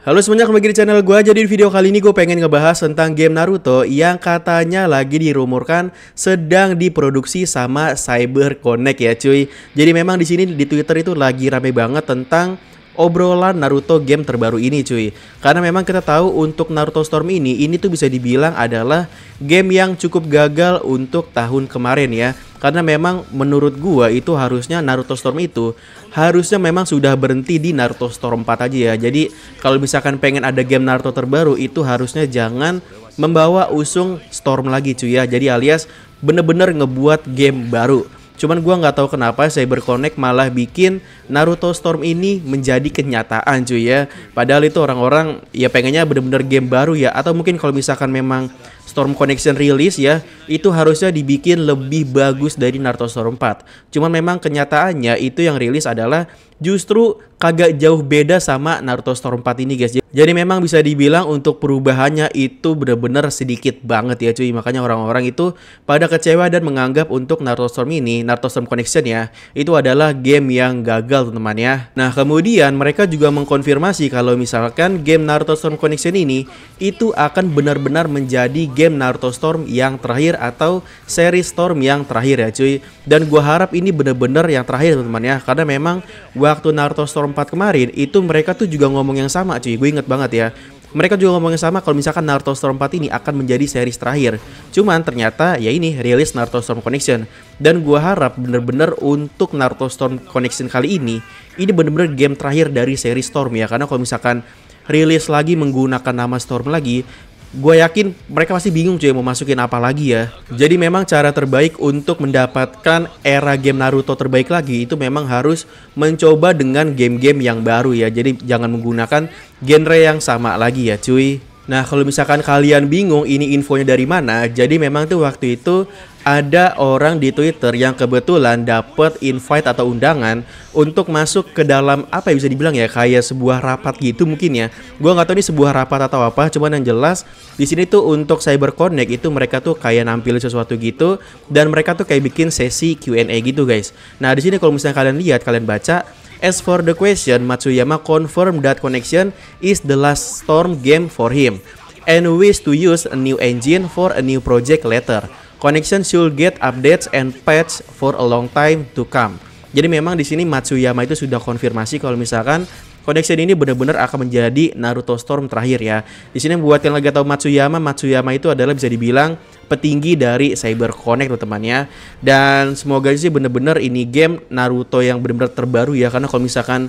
Halo semuanya, kembali di channel gue. Jadi di video kali ini gue pengen ngebahas tentang game Naruto yang katanya lagi dirumorkan sedang diproduksi sama Cyber Connect ya cuy. Jadi memang di sini di Twitter itu lagi rame banget tentang obrolan Naruto game terbaru ini cuy. Karena memang kita tahu untuk Naruto Storm ini, ini tuh bisa dibilang adalah game yang cukup gagal untuk tahun kemarin ya. Karena memang menurut gua itu harusnya Naruto Storm itu harusnya memang sudah berhenti di Naruto Storm 4 aja ya. Jadi kalau misalkan pengen ada game Naruto terbaru itu harusnya jangan membawa usung Storm lagi cuy ya. Jadi alias bener-bener ngebuat game baru. Cuman gua nggak tahu kenapa Cyber Connect malah bikin Naruto Storm ini menjadi kenyataan cuy ya. Padahal itu orang-orang ya pengennya bener-bener game baru ya atau mungkin kalau misalkan memang Storm Connection rilis ya, itu harusnya dibikin lebih bagus dari Naruto Storm 4. Cuman memang kenyataannya itu yang rilis adalah justru kagak jauh beda sama Naruto Storm 4 ini guys. Jadi memang bisa dibilang untuk perubahannya itu bener-bener sedikit banget ya cuy. Makanya orang-orang itu pada kecewa dan menganggap untuk Naruto Storm ini, Naruto Storm Connection ya, itu adalah game yang gagal teman-teman ya. Nah kemudian mereka juga mengkonfirmasi kalau misalkan game Naruto Storm Connection ini itu akan benar-benar menjadi game Naruto Storm yang terakhir atau seri Storm yang terakhir ya cuy. Dan gua harap ini bener-bener yang terakhir teman-teman ya. Karena memang waktu Naruto Storm keempat kemarin itu mereka tuh juga ngomong yang sama cuy gue inget banget ya mereka juga ngomong yang sama kalau misalkan Naruto Storm 4 ini akan menjadi seri terakhir. Cuman ternyata ya ini rilis Naruto Storm Connection. Dan gue harap bener-bener untuk Naruto Storm Connection kali ini, ini bener-bener game terakhir dari seri Storm ya. Karena kalau misalkan rilis lagi menggunakan nama Storm lagi, Gue yakin mereka pasti bingung cuy mau masukin apa lagi ya. Jadi memang cara terbaik untuk mendapatkan era game Naruto terbaik lagi itu memang harus mencoba dengan game-game yang baru ya. Jadi jangan menggunakan genre yang sama lagi ya cuy. Nah, kalau misalkan kalian bingung ini infonya dari mana, jadi memang tuh waktu itu ada orang di Twitter yang kebetulan dapat invite atau undangan untuk masuk ke dalam apa ya bisa dibilang ya kayak sebuah rapat gitu mungkin ya. Gua nggak tahu ini sebuah rapat atau apa, cuman yang jelas di sini tuh untuk Cyber Connect itu mereka tuh kayak nampil sesuatu gitu dan mereka tuh kayak bikin sesi Q&A gitu guys. Nah, di sini kalau misalnya kalian lihat, kalian baca As for the question, Matsuyama confirmed that connection is the last storm game for him and wish to use a new engine for a new project later. Connection should get updates and patch for a long time to come. Jadi memang di sini Matsuyama itu sudah konfirmasi kalau misalkan Connection ini benar-benar akan menjadi Naruto Storm terakhir ya. Di sini buat yang lagi tahu Matsuyama, Matsuyama itu adalah bisa dibilang petinggi dari Cyber Connect teman-teman ya. Dan semoga sih benar-benar ini game Naruto yang benar-benar terbaru ya karena kalau misalkan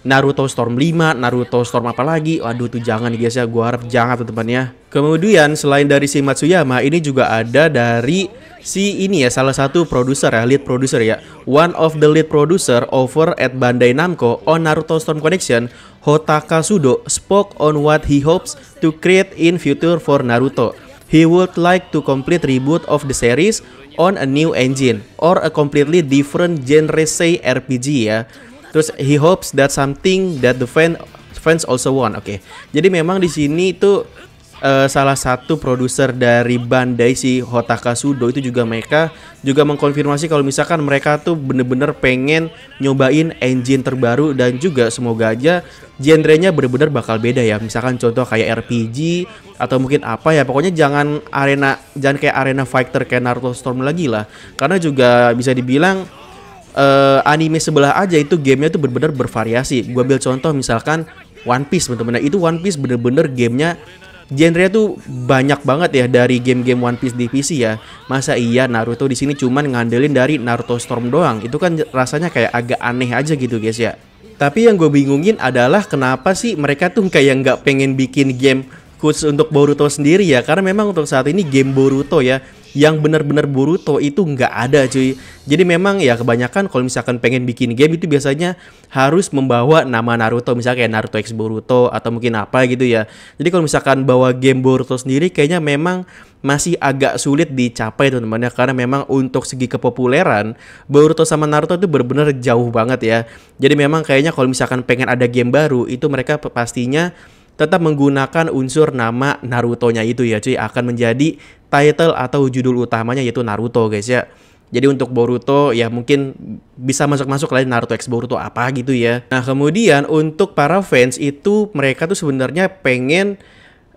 Naruto Storm 5, Naruto Storm apa lagi? Waduh tuh jangan ya guys ya, gue harap jangan tuh teman ya. Kemudian selain dari si Matsuyama, ini juga ada dari si ini ya, salah satu produser ya, lead producer ya. One of the lead producer over at Bandai Namco on Naruto Storm Connection, Hotaka Sudo spoke on what he hopes to create in future for Naruto. He would like to complete reboot of the series on a new engine or a completely different genre say RPG ya. Terus he hopes that something that the fan fans also want. Oke. Okay. Jadi memang di sini itu uh, salah satu produser dari Bandai si Hotaka Sudo itu juga mereka juga mengkonfirmasi kalau misalkan mereka tuh bener-bener pengen nyobain engine terbaru dan juga semoga aja genrenya bener-bener bakal beda ya misalkan contoh kayak RPG atau mungkin apa ya pokoknya jangan arena jangan kayak arena fighter kayak Naruto Storm lagi lah karena juga bisa dibilang uh, anime sebelah aja itu gamenya tuh bener-bener bervariasi. Gue ambil contoh misalkan One Piece teman-teman. Nah, itu One Piece bener-bener gamenya genre tuh banyak banget ya dari game-game One Piece di PC ya. Masa iya Naruto di sini cuman ngandelin dari Naruto Storm doang. Itu kan rasanya kayak agak aneh aja gitu guys ya. Tapi yang gue bingungin adalah kenapa sih mereka tuh kayak nggak pengen bikin game khusus untuk Boruto sendiri ya karena memang untuk saat ini game Boruto ya yang benar-benar Boruto itu nggak ada cuy. Jadi memang ya kebanyakan kalau misalkan pengen bikin game itu biasanya harus membawa nama Naruto misalnya kayak Naruto X Boruto atau mungkin apa gitu ya. Jadi kalau misalkan bawa game Boruto sendiri kayaknya memang masih agak sulit dicapai teman-teman ya karena memang untuk segi kepopuleran Boruto sama Naruto itu benar-benar jauh banget ya. Jadi memang kayaknya kalau misalkan pengen ada game baru itu mereka pastinya tetap menggunakan unsur nama Naruto-nya itu ya cuy akan menjadi title atau judul utamanya yaitu Naruto guys ya. Jadi untuk Boruto ya mungkin bisa masuk-masuk lain Naruto X Boruto apa gitu ya. Nah kemudian untuk para fans itu mereka tuh sebenarnya pengen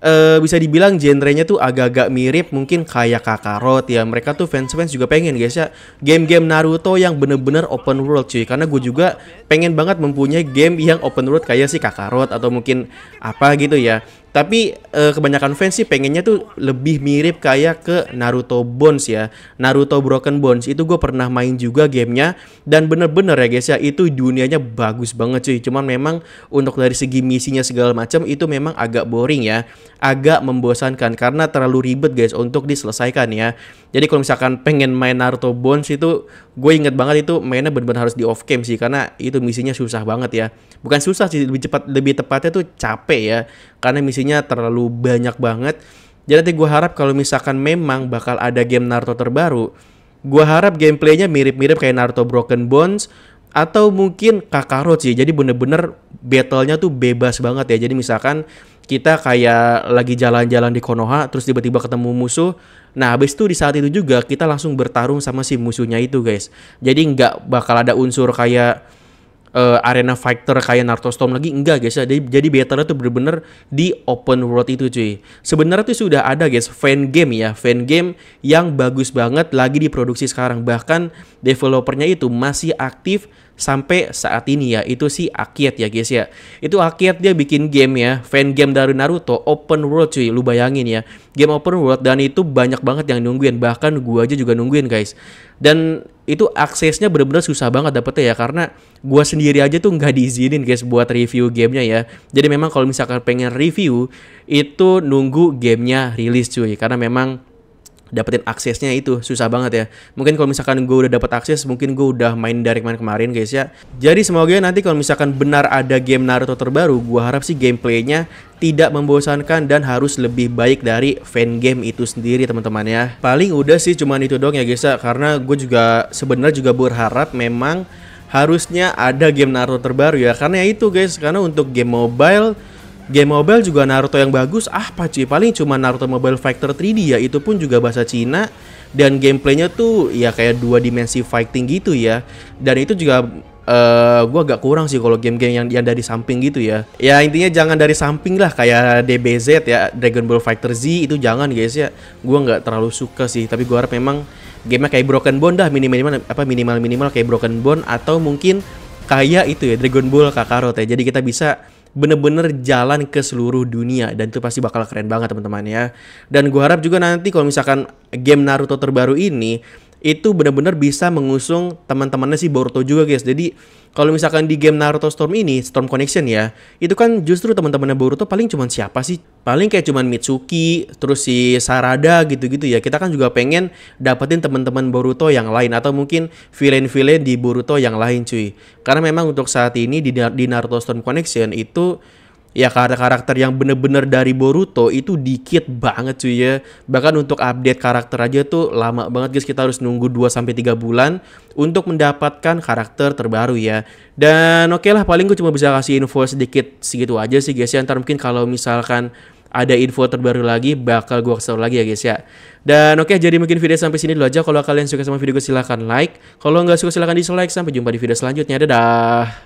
uh, bisa dibilang genrenya tuh agak-agak mirip mungkin kayak Kakarot ya. Mereka tuh fans-fans juga pengen guys ya game-game Naruto yang bener-bener open world cuy. Karena gue juga pengen banget mempunyai game yang open world kayak si Kakarot atau mungkin apa gitu ya. Tapi uh, kebanyakan fans sih pengennya tuh lebih mirip kayak ke Naruto Bones ya. Naruto Broken Bones itu gue pernah main juga gamenya. Dan bener-bener ya guys ya, itu dunianya bagus banget cuy. Cuman memang untuk dari segi misinya segala macam itu memang agak boring ya. Agak membosankan karena terlalu ribet guys untuk diselesaikan ya. Jadi kalau misalkan pengen main Naruto Bones itu gue inget banget itu mainnya bener-bener harus di off cam sih. Karena itu misinya susah banget ya. Bukan susah sih, lebih cepat lebih tepatnya tuh capek ya. Karena misi opsinya terlalu banyak banget. Jadi nanti gue harap kalau misalkan memang bakal ada game Naruto terbaru, gue harap gameplaynya mirip-mirip kayak Naruto Broken Bones atau mungkin Kakarot sih. Jadi bener-bener battlenya tuh bebas banget ya. Jadi misalkan kita kayak lagi jalan-jalan di Konoha, terus tiba-tiba ketemu musuh. Nah, habis itu di saat itu juga kita langsung bertarung sama si musuhnya itu, guys. Jadi nggak bakal ada unsur kayak uh, arena fighter kayak Naruto Storm lagi enggak guys ya. Jadi, jadi nya tuh bener-bener di open world itu cuy. Sebenarnya tuh sudah ada guys fan game ya, fan game yang bagus banget lagi diproduksi sekarang. Bahkan developernya itu masih aktif sampai saat ini ya itu si Akiet ya guys ya itu Akiet dia bikin game ya fan game dari Naruto open world cuy lu bayangin ya game open world dan itu banyak banget yang nungguin bahkan gua aja juga nungguin guys dan itu aksesnya bener-bener susah banget dapetnya ya karena gua sendiri aja tuh nggak diizinin guys buat review gamenya ya jadi memang kalau misalkan pengen review itu nunggu gamenya rilis cuy karena memang dapetin aksesnya itu susah banget ya. Mungkin kalau misalkan gue udah dapet akses, mungkin gue udah main dari kemarin kemarin guys ya. Jadi semoga nanti kalau misalkan benar ada game Naruto terbaru, gue harap sih gameplaynya tidak membosankan dan harus lebih baik dari fan game itu sendiri teman-teman ya. Paling udah sih cuman itu dong ya guys ya, karena gue juga sebenarnya juga berharap memang harusnya ada game Naruto terbaru ya. Karena ya itu guys, karena untuk game mobile Game mobile juga Naruto yang bagus Ah, cuy paling cuma Naruto Mobile Fighter 3D ya itu pun juga bahasa Cina dan gameplaynya tuh ya kayak dua dimensi fighting gitu ya dan itu juga uh, eh, gue agak kurang sih kalau game-game yang yang dari samping gitu ya. Ya intinya jangan dari samping lah kayak DBZ ya Dragon Ball Fighter Z itu jangan guys ya. Gue nggak terlalu suka sih tapi gue harap memang gamenya kayak Broken Bone dah minimal minimal apa minimal minimal kayak Broken Bone atau mungkin kayak itu ya Dragon Ball Kakarot ya. Jadi kita bisa bener-bener jalan ke seluruh dunia dan itu pasti bakal keren banget teman-teman ya. Dan gue harap juga nanti kalau misalkan game Naruto terbaru ini itu benar-benar bisa mengusung teman-temannya si Boruto juga guys. Jadi kalau misalkan di game Naruto Storm ini, Storm Connection ya, itu kan justru teman-temannya Boruto paling cuman siapa sih? Paling kayak cuman Mitsuki, terus si Sarada gitu-gitu ya. Kita kan juga pengen dapetin teman-teman Boruto yang lain atau mungkin villain-villain di Boruto yang lain cuy. Karena memang untuk saat ini di, di Naruto Storm Connection itu ya karakter-karakter yang bener-bener dari Boruto itu dikit banget cuy ya. Bahkan untuk update karakter aja tuh lama banget guys, kita harus nunggu 2 sampai 3 bulan untuk mendapatkan karakter terbaru ya. Dan oke okay lah paling gue cuma bisa kasih info sedikit segitu aja sih guys ya. Ntar mungkin kalau misalkan ada info terbaru lagi bakal gue kasih lagi ya guys ya. Dan oke okay, jadi mungkin video sampai sini dulu aja. Kalau kalian suka sama video gue silahkan like. Kalau nggak suka silahkan dislike. Sampai jumpa di video selanjutnya. Dadah.